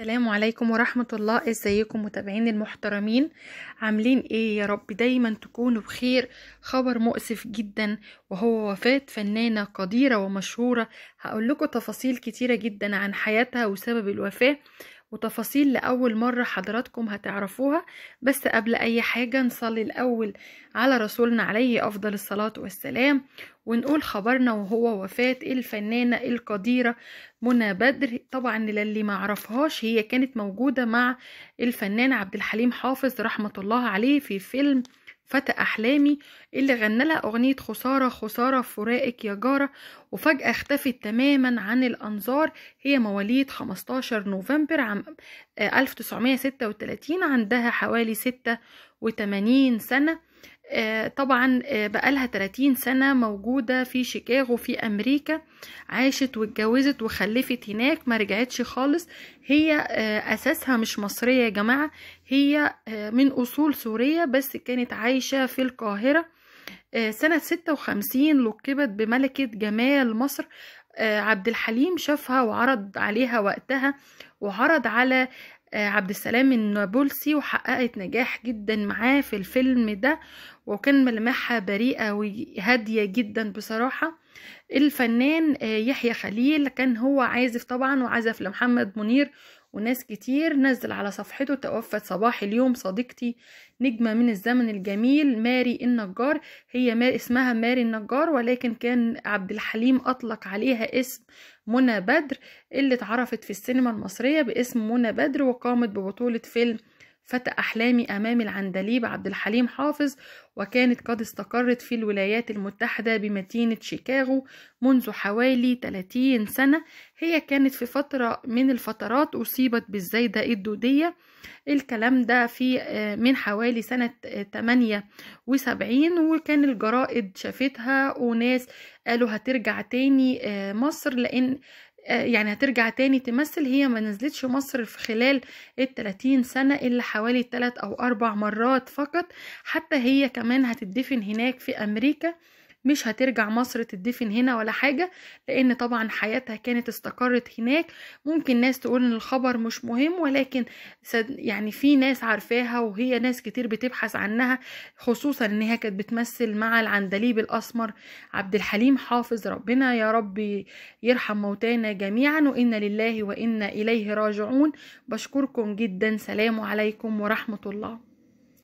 السلام عليكم ورحمة الله ازيكم متابعين المحترمين عاملين ايه يا رب دايما تكونوا بخير خبر مؤسف جدا وهو وفاة فنانة قديرة ومشهورة هقول لكم تفاصيل كتيرة جدا عن حياتها وسبب الوفاة وتفاصيل لأول مرة حضراتكم هتعرفوها بس قبل أي حاجة نصلي الأول على رسولنا عليه أفضل الصلاة والسلام ونقول خبرنا وهو وفاة الفنانة القديرة منى بدر طبعا للي ما عرفهاش هي كانت موجودة مع الفنان عبد الحليم حافظ رحمة الله عليه في فيلم فتى أحلامي اللي غنى لها أغنية خسارة خسارة فراقك يا جارة وفجأة اختفت تماما عن الأنظار هي مواليد 15 نوفمبر عام 1936 آه، عندها حوالي 86 سنة آه، طبعا آه، بقالها 30 سنة موجودة في شيكاغو في أمريكا عاشت واتجوزت وخلفت هناك ما رجعتش خالص هي آه، أساسها مش مصرية يا جماعة هي من أصول سورية بس كانت عايشة في القاهرة سنة 56 لقبت بملكة جمال مصر عبد الحليم شافها وعرض عليها وقتها وعرض على آه، عبد السلام النابلسي وحققت نجاح جدا معاه في الفيلم ده وكان ملامحها بريئة وهادية جدا بصراحة الفنان آه، يحيى خليل كان هو عازف طبعا وعزف لمحمد منير وناس كتير نزل على صفحته توفت صباح اليوم صديقتي نجمة من الزمن الجميل ماري النجار هي ما اسمها ماري النجار ولكن كان عبد الحليم أطلق عليها اسم منى بدر اللي اتعرفت في السينما المصرية باسم منى بدر وقامت ببطولة فيلم فتى أحلامي أمام العندليب عبد الحليم حافظ وكانت قد استقرت في الولايات المتحدة بمدينة شيكاغو منذ حوالي 30 سنة هي كانت في فترة من الفترات أصيبت بالزايدة الدودية الكلام ده في آه، من حوالي سنة 78 آه، وكان الجرائد شافتها وناس قالوا هترجع تاني آه، مصر لأن آه، يعني هترجع تاني تمثل هي ما نزلتش مصر في خلال التلاتين سنة إلا حوالي تلات أو أربع مرات فقط حتى هي كمان هتدفن هناك في أمريكا مش هترجع مصر تدفن هنا ولا حاجة لأن طبعا حياتها كانت استقرت هناك ممكن ناس تقول إن الخبر مش مهم ولكن يعني في ناس عارفاها وهي ناس كتير بتبحث عنها خصوصا إن هي كانت بتمثل مع العندليب الأسمر عبد الحليم حافظ ربنا يا رب يرحم موتانا جميعا وإنا لله وإنا إليه راجعون بشكركم جدا سلام عليكم ورحمة الله